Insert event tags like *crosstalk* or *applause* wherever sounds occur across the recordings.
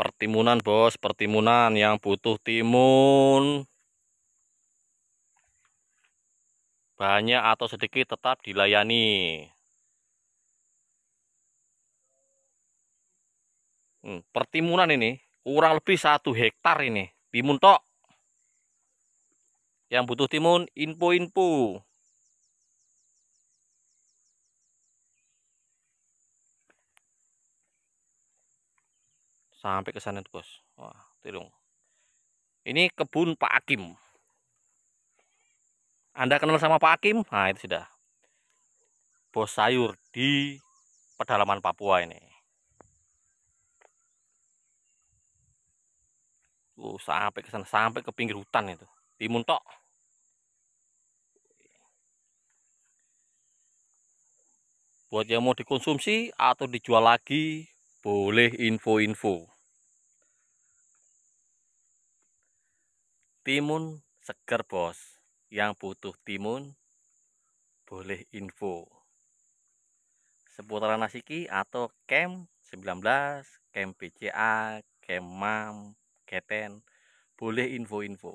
Pertimunan bos, pertimunan yang butuh timun banyak atau sedikit tetap dilayani. Hmm, pertimunan ini kurang lebih satu hektar ini timun tok. Yang butuh timun info-info. sampai ke sana tuh bos wah tirung ini kebun Pak Akim Anda kenal sama Pak Akim nah itu sudah bos sayur di pedalaman Papua ini tuh sampai ke sana sampai ke pinggir hutan itu di Muntok buat yang mau dikonsumsi atau dijual lagi boleh info-info. Timun seger bos, yang butuh timun boleh info. Seputaran Nasiki atau Kem 19, Kem pca Kem Mam, Keten, boleh info-info.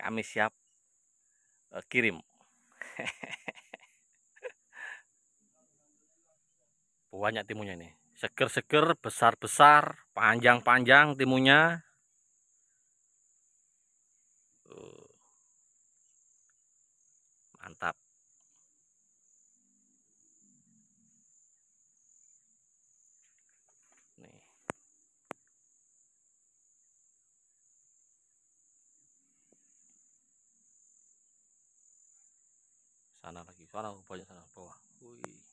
Kami siap eh, kirim. *laughs* banyak timunya ini seger-seger besar-besar panjang-panjang timunya uh. mantap sana lagi sana banyak sana bawah